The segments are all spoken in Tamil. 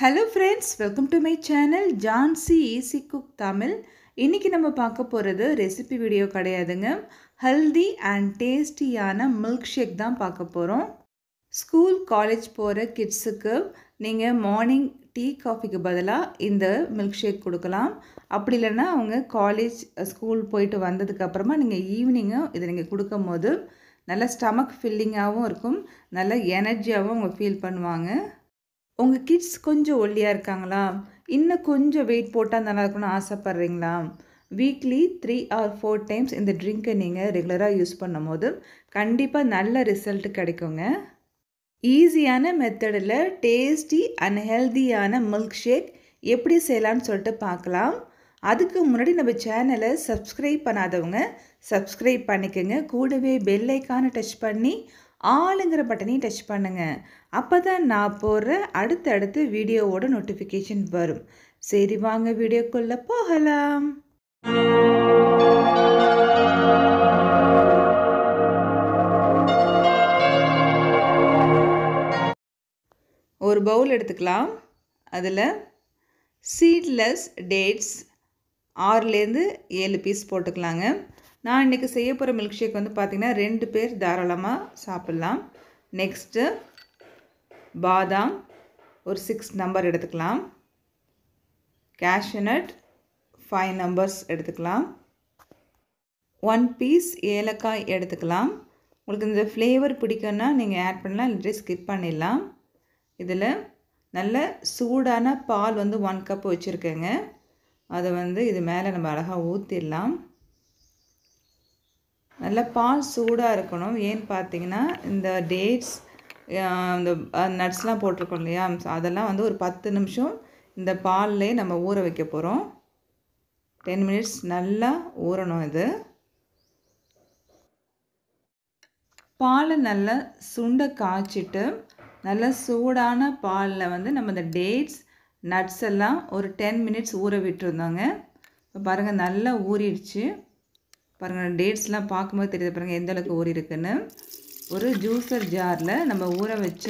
hello friends welcome to my channel Jhansi easy cook Tamil இன்றைக்கி நம்ம பார்க்க போகிறது ரெசிபி வீடியோ கிடையாதுங்க ஹெல்தி அண்ட் டேஸ்டியான மில்க் ஷேக் தான் பார்க்க போகிறோம் ஸ்கூல் காலேஜ் போகிற கிட்ஸுக்கு நீங்கள் மார்னிங் டீ காஃபிக்கு பதிலாக இந்த மில்க் ஷேக் கொடுக்கலாம் அப்படி இல்லைன்னா அவங்க காலேஜ் ஸ்கூல் போயிட்டு வந்ததுக்கப்புறமா நீங்கள் ஈவினிங்கும் இதை நீங்கள் கொடுக்கும் போது நல்ல ஸ்டமக் ஃபில்லிங்காகவும் இருக்கும் நல்ல எனர்ஜியாகவும் அவங்க ஃபீல் பண்ணுவாங்க உங்கள் கிட்ஸ் கொஞ்சம் ஒல்லியாக இருக்காங்களா இன்னும் கொஞ்சம் வெயிட் போட்டால் நல்லா இருக்கணும்னு ஆசைப்பட்றீங்களா weekly three or four times இந்த ட்ரிங்க்கை நீங்கள் ரெகுலராக யூஸ் பண்ணும் போது கண்டிப்பாக நல்ல ரிசல்ட் கிடைக்குங்க ஈஸியான மெத்தடில் டேஸ்டி அண்ட் ஹெல்த்தியான மில்க் ஷேக் எப்படி செய்யலாம்னு சொல்லிட்டு பார்க்கலாம் அதுக்கு முன்னாடி நம்ம சேனலை சப்ஸ்கிரைப் பண்ணாதவங்க சப்ஸ்கிரைப் பண்ணிக்கோங்க கூடவே பெல்லைக்கான டச் பண்ணி ஆளுங்கிற பட்டனையும் டச் பண்ணுங்கள் அப்போ தான் நான் போடுற அடுத்தடுத்து வீடியோவோட நோட்டிஃபிகேஷன் வரும் சரி வாங்க வீடியோக்குள்ளே போகலாம் ஒரு பவுல் எடுத்துக்கலாம் அதில் சீட்லெஸ் டேட்ஸ் ஆறுலேருந்து ஏழு பீஸ் போட்டுக்கலாங்க நான் இன்றைக்கி செய்ய போகிற மில்க் ஷேக் வந்து பார்த்திங்கன்னா ரெண்டு பேர் தாராளமாக சாப்பிட்லாம் நெக்ஸ்ட்டு பாதாம் ஒரு சிக்ஸ் நம்பர் எடுத்துக்கலாம் கேஷ்யூநட் ஃபைவ் நம்பர்ஸ் எடுத்துக்கலாம் ஒன் பீஸ் ஏலக்காய் எடுத்துக்கலாம் உங்களுக்கு இந்த ஃப்ளேவர் பிடிக்கும்னா நீங்கள் ஆட் பண்ணலாம் இல்லை ஸ்கிப் பண்ணிடலாம் இதில் நல்ல சூடான பால் வந்து ஒன் கப் வச்சுருக்கேங்க அதை வந்து இது மேலே நம்ம அழகாக ஊற்றிடலாம் நல்லா பால் சூடாக இருக்கணும் ஏன்னு பார்த்தீங்கன்னா இந்த டேட்ஸ் இந்த நட்ஸ்லாம் போட்டிருக்கோம் இல்லையா அதெல்லாம் வந்து ஒரு பத்து நிமிஷம் இந்த பால்லே நம்ம ஊற வைக்க போகிறோம் டென் மினிட்ஸ் நல்லா ஊறணும் இது பாலை நல்லா சுண்டை காய்ச்சிட்டு நல்லா சூடான பாலில் வந்து நம்ம இந்த டேட்ஸ் நட்ஸ் எல்லாம் ஒரு டென் மினிட்ஸ் ஊற விட்டுருந்தாங்க இப்போ பாருங்கள் நல்லா ஊறிடுச்சு பாருங்கள் டேட்ஸ்லாம் பார்க்கும்போது தெரியுது பாருங்கள் எந்த அளவுக்கு ஊறி இருக்குன்னு ஒரு ஜூஸர் ஜாரில் நம்ம ஊற வச்ச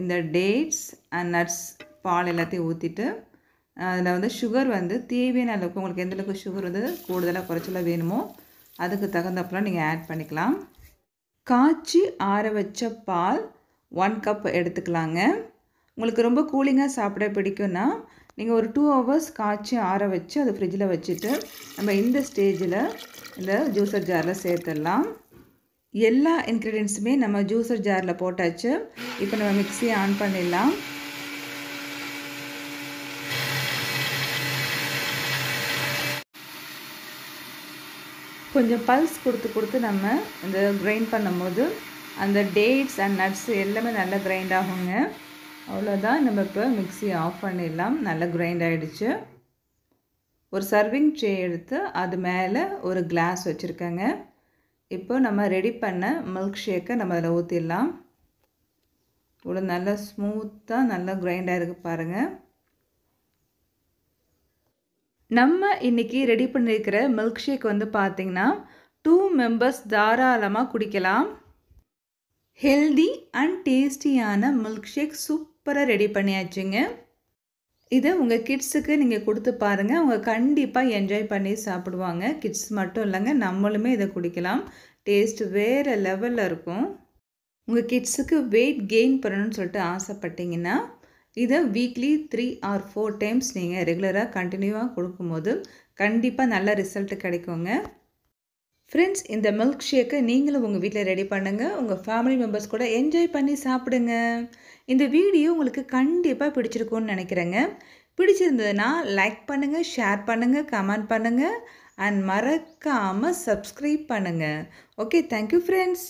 இந்த டேட்ஸ் அண்ட் நட்ஸ் பால் எல்லாத்தையும் ஊற்றிட்டு அதில் வந்து சுகர் வந்து தேவையான அளவுக்கு உங்களுக்கு எந்த அளவுக்கு சுகர் வந்து கூடுதலாக குறைச்சலாக வேணுமோ அதுக்கு தகுந்தப்பெல்லாம் நீங்கள் ஆட் பண்ணிக்கலாம் காய்ச்சி ஆற வச்ச பால் ஒன் கப் எடுத்துக்கலாங்க உங்களுக்கு ரொம்ப கூலிங்காக சாப்பிட பிடிக்கும்னா நீங்கள் ஒரு டூ ஹவர்ஸ் காய்ச்சி ஆற வச்சு அது ஃப்ரிட்ஜில் வச்சுட்டு நம்ம இந்த ஸ்டேஜில் இந்த ஜூஸர் ஜாரில் சேர்த்துடலாம் எல்லா இன்க்ரீடியன்ஸுமே நம்ம ஜூஸர் ஜாரில் போட்டாச்சு இப்போ நம்ம மிக்சியை ஆன் பண்ணிடலாம் கொஞ்சம் பல்ஸ் கொடுத்து கொடுத்து நம்ம இந்த கிரைண்ட் பண்ணும்போது அந்த டேட்ஸ் அண்ட் நட்ஸ் எல்லாமே நல்லா கிரைண்ட் ஆகுங்க அவ்வளோதான் நம்ம இப்போ மிக்சி ஆஃப் பண்ணிடலாம் நல்லா கிரைண்ட் ஆகிடுச்சு ஒரு சர்விங் ட்ரே எடுத்து அது மேலே ஒரு கிளாஸ் வச்சுருக்கேங்க இப்போ நம்ம ரெடி பண்ண மில்க் ஷேக்கை நம்ம அதில் ஊற்றிடலாம் இவ்வளோ நல்லா ஸ்மூத்தாக நல்லா கிரைண்ட் ஆகிருக்கு பாருங்கள் நம்ம இன்றைக்கி ரெடி பண்ணியிருக்கிற மில்க் ஷேக் வந்து பார்த்திங்கன்னா டூ மெம்பர்ஸ் தாராளமாக குடிக்கலாம் ஹெல்தி அண்ட் டேஸ்டியான மில்க் ஷேக் சூப் சூப்பராக ரெடி பண்ணியாச்சுங்க இதை உங்கள் கிட்ஸுக்கு நீங்கள் கொடுத்து பாருங்கள் அவங்க கண்டிப்பாக என்ஜாய் பண்ணி சாப்பிடுவாங்க கிட்ஸ் மட்டும் இல்லைங்க நம்மளுமே இதை குடிக்கலாம் டேஸ்ட் வேறு லெவலில் இருக்கும் உங்கள் கிட்ஸுக்கு வெயிட் கெயின் பண்ணணும்னு சொல்லிட்டு ஆசைப்பட்டீங்கன்னா இதை weekly three or four times நீங்கள் ரெகுலராக கண்டினியூவாக கொடுக்கும்போது கண்டிப்பாக நல்ல ரிசல்ட் கிடைக்குங்க ஃப்ரெண்ட்ஸ் இந்த மில்க் ஷேக்கை நீங்களும் உங்கள் வீட்டில் ரெடி பண்ணுங்கள் உங்கள் ஃபேமிலி மெம்பர்ஸ் கூட என்ஜாய் பண்ணி சாப்பிடுங்க இந்த வீடியோ உங்களுக்கு கண்டிப்பாக பிடிச்சிருக்கும்னு நினைக்கிறேங்க பிடிச்சிருந்ததுன்னா லைக் பண்ணுங்கள் ஷேர் பண்ணுங்கள் கமெண்ட் பண்ணுங்கள் அண்ட் மறக்காமல் சப்ஸ்கிரைப் பண்ணுங்கள் ஓகே தேங்க்யூ ஃப்ரெண்ட்ஸ்